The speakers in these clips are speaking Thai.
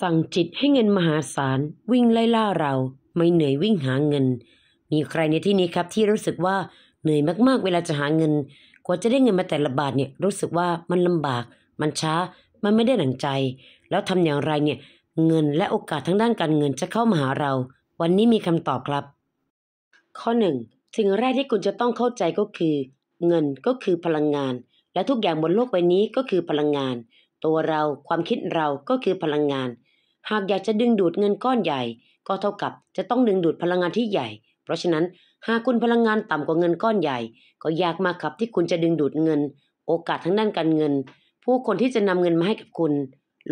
สั่งจิตให้เงินมหาศาลวิ่งไล่ล่าเรา ไม่เหนื่อยวิ่งหาเงิน มีใครในที่นี้ครับที่รู้สึกว่าเหนื่อยมากๆ เวลาจะหาเงิน กว่าจะได้เงินมาแต่ละบาทเนี่ยรู้สึกว่ามันลำบาก มันช้ามันไม่ได้หนังใจ แล้วทำอย่างไรเนี่ย เงินและโอกาสทางด้านการเงินจะเข้ามาหาเรา วันนี้มีคำตอบครับ ข้อหนึ่งสิ่งแรกที่คุณจะต้องเข้าใจก็คือ เงินก็คือพลังงาน และทุกอย่างบนโลกใบนี้ก็คือพลังงาน ตัวเราความคิดเราก็คือพลังงานหากอยากจะดึงดูดเงินก้อนใหญ่ ก็เท่ากับจะต้องดึงดูดพลังงานที่ใหญ่ เพราะฉะนั้นหากคุณพลังงานต่ำกว่าเงินก้อนใหญ่ ก็ยากมากครับที่คุณจะดึงดูดเงิน โอกาสทั้งด้านการเงิน ผู้คนที่จะนำเงินมาให้กับคุณ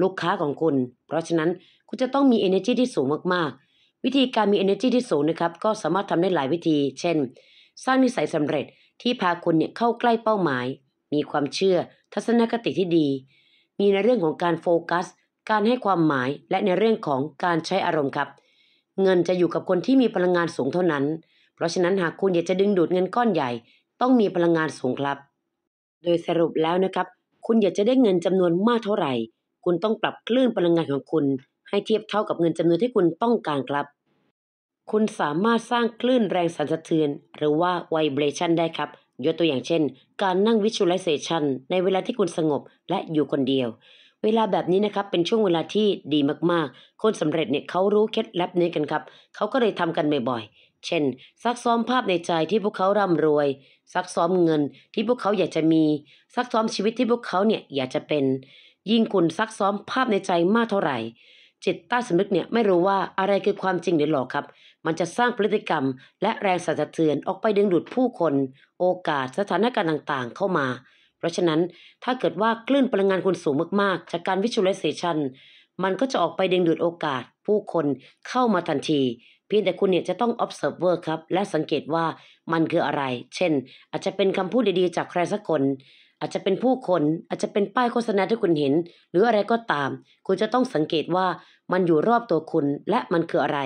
ลูกค้าของคุณ เพราะฉะนั้นคุณจะต้องมี energy ที่สูงมากๆ วิธีการมี energy ที่สูงนะครับก็สามารถทำได้หลายวิธี เช่น สร้างนิสัยสำเร็จที่พาคุณเนี่ยเข้าใกล้เป้าหมาย มีความเชื่อทัศนคติที่ดี มีในเรื่องของการโฟกัสการให้ความหมายและในเรื่องของการใช้อารมณ์ครับ เงินจะอยู่กับคนที่มีพลังงานสูงเท่านั้น เพราะฉะนั้นหากคุณอยากจะดึงดูดเงินก้อนใหญ่ ต้องมีพลังงานสูงครับ โดยสรุปแล้วนะครับ คุณอยากจะได้เงินจำนวนมากเท่าไหร่ คุณต้องปรับคลื่นพลังงานของคุณ ให้เทียบเท่ากับเงินจำนวนที่คุณต้องการครับ คุณสามารถสร้างคลื่นแรงสั่นสะเทือน หรือว่าไวเบรชันได้ครับยกตัวอย่างเช่น การนั่งวิชวลไลเซชันในเวลาที่คุณสงบและอยู่คนเดียวเวลาแบบนี้นะครับ เป็นช่วงเวลาที่ดีมากๆ คนสำเร็จเนี่ยเขารู้เคล็ดลับนี้กันครับ เขาก็เลยทำกันบ่อยๆเช่น ซักซ้อมภาพในใจที่พวกเขาร่ำรวย ซักซ้อมเงินที่พวกเขาอยากจะมี ซักซ้อมชีวิตที่พวกเขาเนี่ยอยากจะเป็น ยิ่งคุณซักซ้อมภาพในใจมากเท่าไหร่ จิตใต้สำนึกเนี่ยไม่รู้ว่าอะไรคือความจริงหรือหลอกครับ มันจะสร้างพฤติกรรม และแรงสะเทือนออกไปดึงดูดผู้คน โอกาสสถานการณ์ต่างๆเข้ามาเพราะฉะนั้นถ้าเกิดว่าคลื่นพลังงานคุณสูงมากๆ จากการวิชวลไลเซชันมันก็จะออกไปดึงดูดโอกาส ผู้คนเข้ามาทันทีเพียงแต่คุณเนี่ยจะต้อง observer ครับ และสังเกตว่ามันคืออะไร เช่น อาจจะเป็นคำพูดดี ๆ จากใครสักคน อาจจะเป็นผู้คนอาจจะเป็นป้ายโฆษณาที่คุณเห็น หรืออะไรก็ตาม คุณจะต้องสังเกตว่ามันอยู่รอบตัวคุณและมันคืออะไร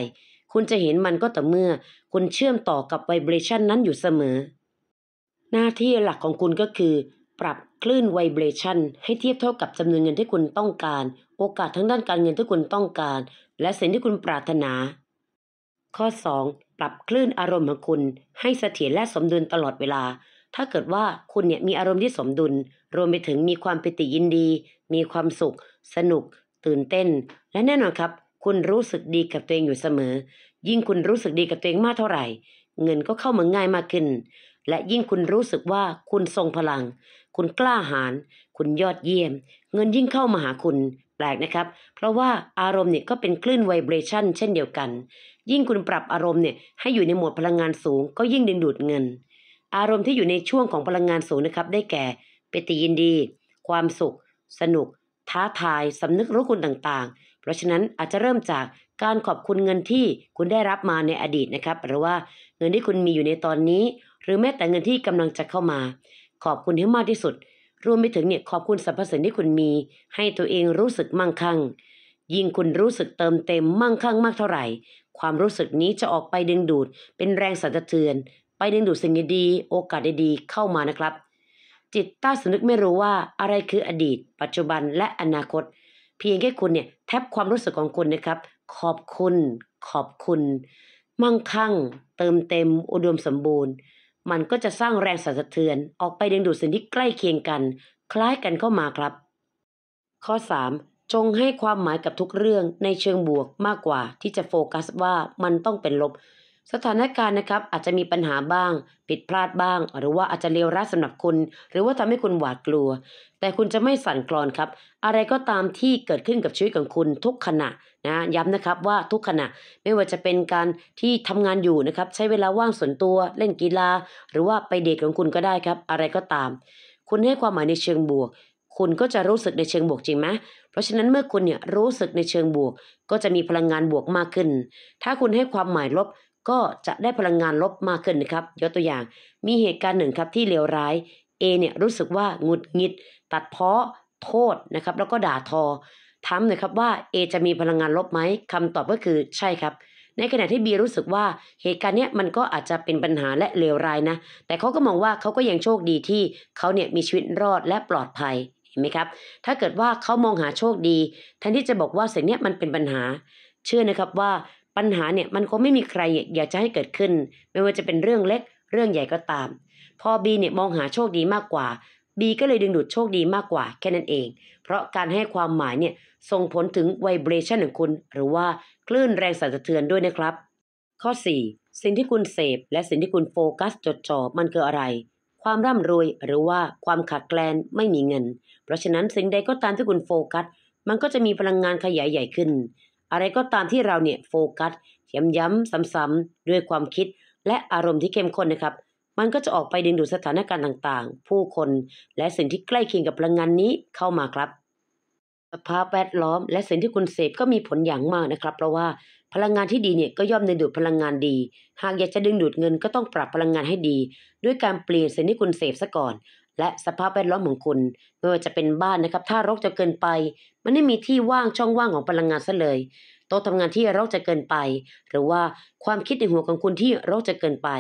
คุณจะเห็นมันก็ต่อเมื่อคุณเชื่อมต่อกับ vibration นั้นอยู่เสมอหน้าที่หลักของคุณก็คือปรับคลื่นไวเบรชันให้เทียบเท่ากับจำนวนเงินที่คุณต้องการ โอกาสทั้งด้านการเงินที่คุณต้องการ และสิ่งที่คุณปรารถนา ข้อ 2. ปรับคลื่นอารมณ์ของคุณ ให้เสถียรและสมดุลตลอดเวลา ถ้าเกิดว่าคุณเนี่ยมีอารมณ์ที่สมดุลรวมไปถึงมีความปิติยินดี มีความสุข สนุก ตื่นเต้น และแน่นอนครับ คุณรู้สึกดีกับตัวเองอยู่เสมอ ยิ่งคุณรู้สึกดีกับตัวเองมากเท่าไหร่ เงินก็เข้ามาง่ายมากขึ้นและยิ่งคุณรู้สึกว่าคุณทรงพลัง คุณกล้าหาญ คุณยอดเยี่ยม เงินยิ่งเข้ามาหาคุณ แปลกนะครับ เพราะว่าอารมณ์เนี่ยก็เป็นคลื่นไวเบรชันเช่นเดียวกัน ยิ่งคุณปรับอารมณ์เนี่ยให้อยู่ในโหมดพลังงานสูง ก็ยิ่งดึงดูดเงิน อารมณ์ที่อยู่ในช่วงของพลังงานสูงนะครับได้แก่ปติยินดี ความสุข สนุก ท้าทายสำนึกรู้คุณต่างๆ เพราะฉะนั้นอาจจะเริ่มจากการขอบคุณเงินที่คุณได้รับมาในอดีตนะครับหรือว่าเงินที่คุณมีอยู่ในตอนนี้หรือแม้แต่เงินที่กำลังจะเข้ามา ขอบคุณให้มากที่สุด รวมไปถึงเนี่ยขอบคุณสรรพสิ่งที่คุณมีให้ตัวเองรู้สึกมั่งคั่ง ยิ่งคุณรู้สึกเติมเต็มมั่งคั่งมากเท่าไหร่ความรู้สึกนี้จะออกไปดึงดูด เป็นแรงสั่นสะเทือน ไปดึงดูดสิ่งดี โอกาสดีๆ เข้ามานะครับ จิตใต้สำนึกไม่รู้ว่าอะไรคืออดีต ปัจจุบันและอนาคต เพียงแค่คุณเนี่ยแทบความรู้สึกของคุณนะครับ ขอบคุณ ขอบคุณ มั่งคั่ง เติมเต็มอุดมสมบูรณ์มันก็จะสร้างแรงสั่นสะเทือน ออกไปดึงดูดสิ่งที่ใกล้เคียงกัน คล้ายกันเข้ามาครับ ข้อ 3. จงให้ความหมายกับทุกเรื่องในเชิงบวกมากกว่าที่จะโฟกัสว่ามันต้องเป็นลบ สถานการณ์นะครับ อาจจะมีปัญหาบ้าง ผิดพลาดบ้าง หรือว่าอาจจะเลวร้ายสำหรับคุณ หรือว่าทำให้คุณหวาดกลัว แต่คุณจะไม่สั่นคลอนครับ อะไรก็ตามที่เกิดขึ้นกับชีวิตของคุณทุกขณะนะย้ำนะครับว่าทุกขณะไม่ว่าจะเป็นการที่ทำงานอยู่นะครับใช้เวลาว่างส่วนตัวเล่นกีฬา หรือว่าไปเดทของคุณก็ได้ครับ อะไรก็ตาม คุณให้ความหมายในเชิงบวก คุณก็จะรู้สึกในเชิงบวกจริงไหมเพราะฉะนั้นเมื่อคุณเนี่ยรู้สึกในเชิงบวก ก็จะมีพลังงานบวกมากขึ้น ถ้าคุณให้ความหมายลบก็จะได้พลังงานลบมากขึ้นนะครับยกตัวอย่างมีเหตุการณ์หนึ่งครับที่เลวร้าย A เนี่ยรู้สึกว่าหงุดหงิดตัดเพาะโทษนะครับแล้วก็ด่าทอถามหน่อยครับว่า A จะมีพลังงานลบไหมคำตอบก็คือใช่ครับ ในขณะที่ B รู้สึกว่าเหตุการณ์เนี้ยมันก็อาจจะเป็นปัญหาและเลวร้ายนะแต่เขาก็มองว่าเขาก็ยังโชคดีที่เขาเนี่ยมีชีวิตรอดและปลอดภัยเห็นไหมครับ ถ้าเกิดว่าเขามองหาโชคดีแทนที่จะบอกว่าสิ่งเนี้ยมันเป็นปัญหา เชื่อนะครับว่าปัญหาเนี่ยมันคงไม่มีใครอยากจะให้เกิดขึ้น ไม่ว่าจะเป็นเรื่องเล็กเรื่องใหญ่ก็ตาม พอบีเนี่ยมองหาโชคดีมากกว่าบีก็เลยดึงดูดโชคดีมากกว่าแค่นั้นเอง เพราะการให้ความหมายเนี่ย ส่งผลถึงไวเบรชันของคุณ หรือว่าคลื่นแรงสั่นสะเทือนด้วยนะครับ ข้อ4สิ่งที่คุณเสพและสิ่งที่คุณโฟกัส จดจ่อมันคืออะไร ความร่ำรวยหรือว่าความขาดแคลน ไม่มีเงิน เพราะฉะนั้นสิ่งใดก็ตามที่คุณโฟกัส มันก็จะมีพลังงานขยายใหญ่ขึ้น อะไรก็ตามที่เราเนี่ยโฟกัสย้ำๆซ้ำๆด้วยความคิด และอารมณ์ที่เข้มข้นนะครับมันก็จะออกไปดึงดูดสถานการณ์ต่าง ๆ ผู้คนและสิ่งที่ใกล้เคียงกับพลังงานนี้เข้ามาครับ สภาพแวดล้อมและสิ่งที่คุณเสพก็มีผลอย่างมากนะครับ เพราะว่าพลังงานที่ดีเนี่ยก็ย่อมดึงดูดพลังงานดี หากอยากจะดึงดูดเงินก็ต้องปรับพลังงานให้ดี ด้วยการเปลี่ยนสิ่งที่คุณเสพซะก่อน และสภาพแวดล้อมของคุณไม่ว่าจะเป็นบ้านนะครับ ถ้ารกจะเกินไป มันไม่มีที่ว่างช่องว่างของพลังงานซะเลยโต๊ะทำงานที่รกจะเกินไป หรือว่าความคิดในหัวของคุณที่รกจะเกินไป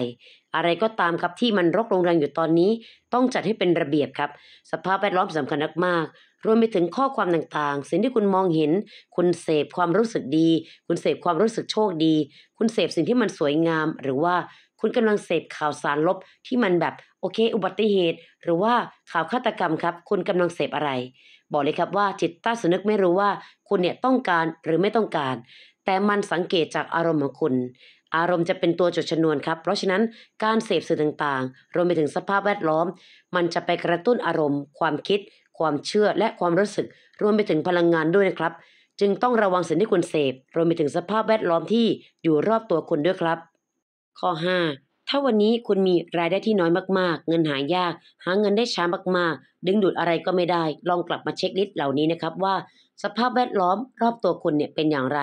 อะไรก็ตามครับที่มันรกรงรังอยู่ตอนนี้ต้องจัดให้เป็นระเบียบครับ สภาพแวดล้อมสำคัญมาก รวมไปถึงข้อความต่างๆ สิ่งที่คุณมองเห็น คุณเสพความรู้สึกดี คุณเสพความรู้สึกโชคดี คุณเสพสิ่งที่มันสวยงาม หรือว่าคุณกำลังเสพข่าวสารลบที่มันแบบโอเค อุบัติเหตุ หรือว่าข่าวฆาตกรรมครับ คุณกำลังเสพอะไร บอกเลยครับว่าจิตใต้สนึกไม่รู้ว่า คุณเนี่ยต้องการหรือไม่ต้องการ แต่มันสังเกตจากอารมณ์ของคุณอารมณ์จะเป็นตัวจุดชนวนครับ เพราะฉะนั้นการเสพสื่อต่างๆ รวมไปถึงสภาพแวดล้อม มันจะไปกระตุ้นอารมณ์ ความคิด ความเชื่อ และความรู้สึก รวมไปถึงพลังงานด้วยนะครับ จึงต้องระวังสิ่งที่คุณเสพ รวมไปถึงสภาพแวดล้อมที่อยู่รอบตัวคุณด้วยครับ ข้อ5ถ้าวันนี้คุณมีรายได้ที่น้อยมากๆ เงินหายาก หาเงินได้ช้ามากๆ ดึงดูดอะไรก็ไม่ได้ ลองกลับมาเช็คลิสต์เหล่านี้นะครับว่า สภาพแวดล้อม รอบตัวคุณเนี่ยเป็นอย่างไร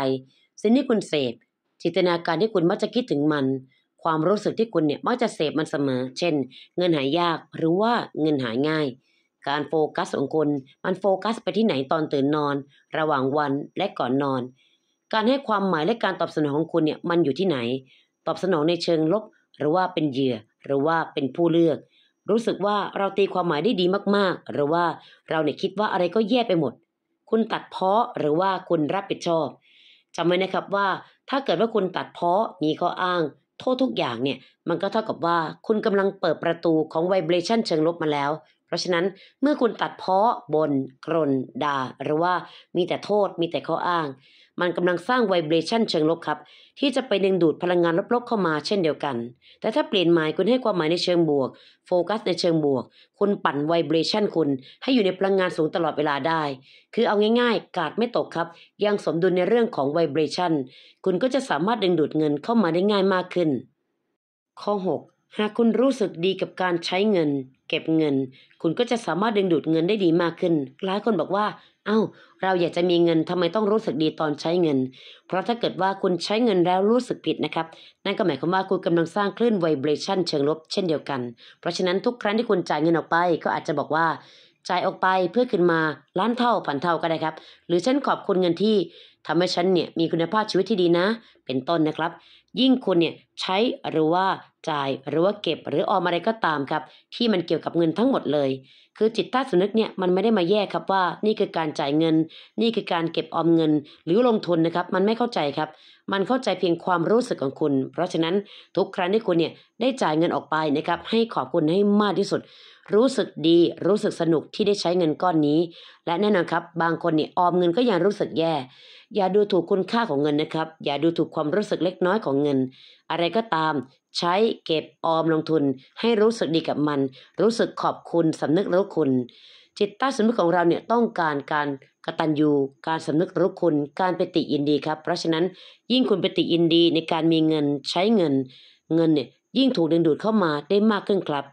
สิ่งที่คุณเสพจินตนาการที่คุณมักจะคิดถึงมัน ความรู้สึกที่คุณเนี่ยมักจะเสพมันเสมอ เช่น เงินหายากหรือว่าเงินหายง่าย การโฟกัสของคุณมันโฟกัสไปที่ไหนตอนตื่นนอน ระหว่างวันและก่อนนอน การให้ความหมายและการตอบสนองของคุณเนี่ย มันอยู่ที่ไหน ตอบสนองในเชิงลบ หรือว่าเป็นเหยื่อหรือว่าเป็นผู้เลือก รู้สึกว่าเราตีความหมายได้ดีมากๆ หรือว่าเราเนี่ยคิดว่าอะไรก็แย่ไปหมด คุณตัดเพาะหรือว่าคุณรับผิดชอบจำไว้นะครับว่าถ้าเกิดว่าคุณตัดเพาะมีข้ออ้าง โทษทุกอย่างเนี่ย มันก็เท่ากับว่าคุณกำลังเปิดประตูของไวเบรชันเชิงลบมาแล้ว เพราะฉะนั้นเมื่อคุณตัดเพาะบนกรนด่า หรือว่ามีแต่โทษ มีแต่ข้ออ้างมันกำลังสร้างไวเบรชันเชิงลบครับ ที่จะไปดึงดูดพลังงานลบๆเข้ามาเช่นเดียวกัน แต่ถ้าเปลี่ยนหมายคุณให้ความหมายในเชิงบวก โฟกัส ในเชิงบวก คุณปั่นไวเบรชันคุณให้อยู่ในพลังงานสูงตลอดเวลาได้ คือเอาง่าย ๆ กาดไม่ตกครับ ยังสมดุลในเรื่องของไวเบรชันคุณก็จะสามารถดึงดูดเงินเข้ามาได้ง่ายมากขึ้น ข้อ6หากคุณรู้สึกดีกับการใช้เงิน เก็บเงิน คุณก็จะสามารถดึงดูดเงินได้ดีมากขึ้นหลายคนบอกว่าเอา้าเราอยากจะมีเงินทำไมต้องรู้สึกดีตอนใช้เงิน เพราะถ้าเกิดว่าคุณใช้เงินแล้วรู้สึกผิดนะครับ นั่นก็หมายความว่าคุณกำลังสร้างคลื่นไวเบรชั่นเชิงลบเช่นเดียวกัน เพราะฉะนั้นทุกครั้งที่คุณจ่ายเงินออกไป ก็อาจจะบอกว่า จ่ายออกไปเพื่อขึ้นมาล้านเท่าพันเท่าก็ได้ครับ หรือฉันขอบคุณเงินที่ทำให้ฉันเนี่ยมีคุณภาพชีวิตที่ดีนะ เป็นต้นนะครับยิ่งคุณเนี่ยใช้หรือว่าจ่ายหรือว่าเก็บหรือออมอะไรก็ตามครับ ที่มันเกี่ยวกับเงินทั้งหมดเลย คือจิตใต้สำนึกเนี่ยมันไม่ได้มาแยกครับว่านี่คือการจ่ายเงิน นี่คือการเก็บออมเงิน หรือลงทุนนะครับ มันไม่เข้าใจครับ มันเข้าใจเพียงความรู้สึกของคุณ เพราะฉะนั้นทุกครั้งที่คุณเนี่ยได้จ่ายเงินออกไปนะครับให้ขอบคุณให้มากที่สุด รู้สึกดีรู้สึกสนุกที่ได้ใช้เงินก้อนนี้ และแน่นอนครับ บางคนเนี่ยออมเงินก็ยังรู้สึกแย่อย่าดูถูกคุณค่าของเงินนะครับ อย่าดูถูกความรู้สึกเล็กน้อยของเงิน อะไรก็ตามใช้เก็บออมลงทุนให้รู้สึกดีกับมัน รู้สึกขอบคุณสำนึกรู้คุณจิตใต้สำนึกของเราเนี่ยต้องการการกระตันยูการสำนึกรู้คุณการปฏิยินดีครับ เพราะฉะนั้นยิ่งคุณปฏิยินดีในการมีเงินใช้เงิน เงินเนี่ยยิ่งถูกดึงดูดเข้ามาได้มากขึ้นครับ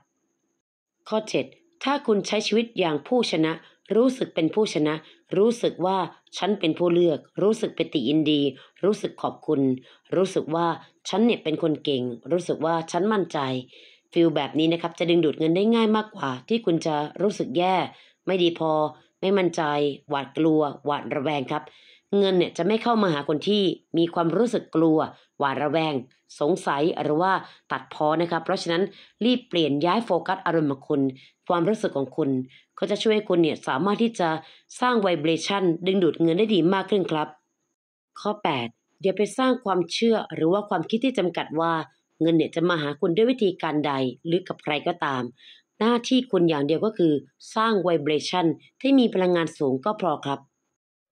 ข้อ7ถ้าคุณใช้ชีวิตอย่างผู้ชนะรู้สึกเป็นผู้ชนะ รู้สึกว่าฉันเป็นผู้เลือก รู้สึกปิติยินดี รู้สึกขอบคุณ รู้สึกว่าฉันเนี่ยเป็นคนเก่ง รู้สึกว่าฉันมั่นใจ ฟิลแบบนี้นะครับ จะดึงดูดเงินได้ง่ายมากกว่า ที่คุณจะรู้สึกแย่ ไม่ดีพอ ไม่มั่นใจ หวาดกลัว หวาดระแวงครับเงินเนี่ยจะไม่เข้ามาหาคนที่มีความรู้สึกกลัว หวาดระแวง สงสัยหรือว่าตัดพ้อนะคะเพราะฉะนั้นรีบเปลี่ยนย้ายโฟกัสอารมณ์ของคุณความรู้สึกของคุณ เขาจะช่วยคุณเนี่ยสามารถที่จะสร้างไวเบรชันดึงดูดเงินได้ดีมากขึ้นครับ ข้อ8เดี๋ยวไปสร้างความเชื่อหรือว่าความคิดที่จำกัดว่า เงินเนี่ยจะมาหาคุณด้วยวิธีการใดหรือกับใครก็ตามหน้าที่คุณอย่างเดียวก็คือสร้างไวเบรชันที่มีพลังงานสูงก็พอครับ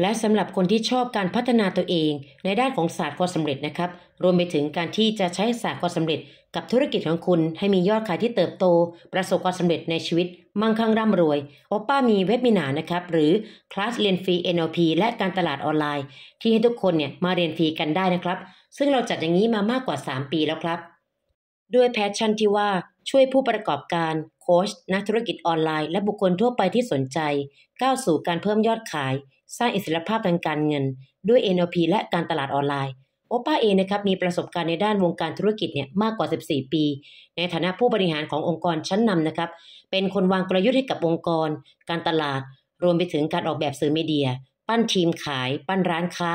และสำหรับคนที่ชอบการพัฒนาตัวเองในด้านของศาสตร์ความสำเร็จนะครับ รวมไปถึงการที่จะใช้ศาสตร์ความสำเร็จกับธุรกิจของคุณ ให้มียอดขายที่เติบโตประสบความสำเร็จในชีวิต มั่งคั่งร่ำรวยโอป้ามีเว็บมินานะครับหรือ คลาสเรียนฟรี NLP และการตลาดออนไลน์ ที่ให้ทุกคนเนี่ยมาเรียนฟรีกันได้นะครับซึ่งเราจัดอย่างนี้มามากกว่า 3 ปีแล้วครับด้วยแพชชั่นที่ว่าช่วยผู้ประกอบการโค้ชนักธุรกิจออนไลน์และบุคคลทั่วไปที่สนใจก้าวสู่การเพิ่มยอดขาย สร้างอิสรภาพทางการเงิน ด้วย NLP และการตลาดออนไลน์โอป้าเองนะครับมีประสบการณ์ในด้านวงการธุรกิจเนี่ยมากกว่า 14 ปี ในฐานะผู้บริหารขององค์กรชั้นนำนะครับเป็นคนวางกลยุทธ์ให้กับองค์กร การตลาด รวมไปถึงการออกแบบสื่อมีเดีย ปั้นทีมขาย ปั้นร้านค้า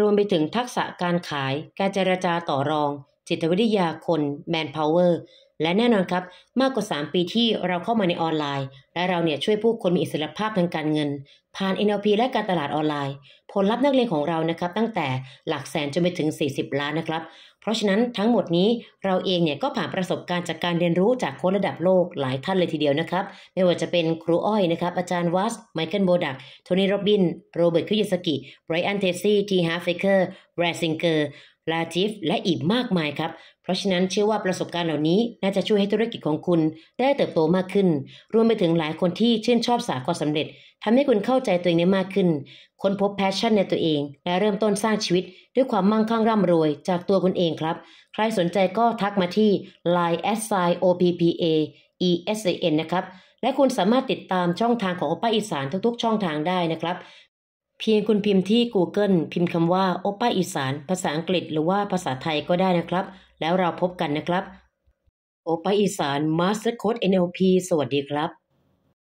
รวมไปถึงทักษะการขาย การเจรจาต่อรองจิตวิทยาคนแมนพาวเวอร์และแน่นอนครับ มากกว่า 3 ปีที่เราเข้ามาในออนไลน์ และเราเนี่ยช่วยผู้คนมีอิสรภาพทางการเงิน ผ่าน NLP และการตลาดออนไลน์ ผลลัพธ์นักเรียนของเรานะครับตั้งแต่หลักแสนจนไปถึง 40 ล้านนะครับเพราะฉะนั้นทั้งหมดนี้เราเองเนี่ยก็ผ่านประสบการณ์จากการเรียนรู้จากคนระดับโลกหลายท่านเลยทีเดียวนะครับไม่ว่าจะเป็นครูอ้อยนะครับอาจารย์วัสไมเคิลโบดักโทนี่โรบินโรเบิร์ตคุยสกิไบรอันเทซี่ทีฮาร์เฟเกอร์แบรซิงเกอร์ลาจิฟและอีกมากมายครับ เพราะฉะนั้นเชื่อว่าประสบการณ์เหล่านี้ น่าจะช่วยให้ธุรกิจของคุณได้เติบโตมากขึ้น รวมไปถึงหลายคนที่ชื่นชอบสาความสำเร็จ ทำให้คุณเข้าใจตัวเองได้มากขึ้น ค้นพบแพชชั่นในตัวเอง และเริ่มต้นสร้างชีวิต ด้วยความมั่งคั่งร่ำรวย จากตัวคุณเองครับ ใครสนใจก็ทักมาที่ line s i o p p a e s a n นะครับ และคุณสามารถติดตามช่องทางของป้าอีสานทุกๆช่องทางได้นะครับเพียงคุณพิมพ์ที่ Google พิมพ์คำว่าโอป้าอีสานภาษาอังกฤษหรือว่าภาษาไทยก็ได้นะครับ แล้วเราพบกันนะครับโอป้าอีสาน Master Code NLP สวัสดีครับ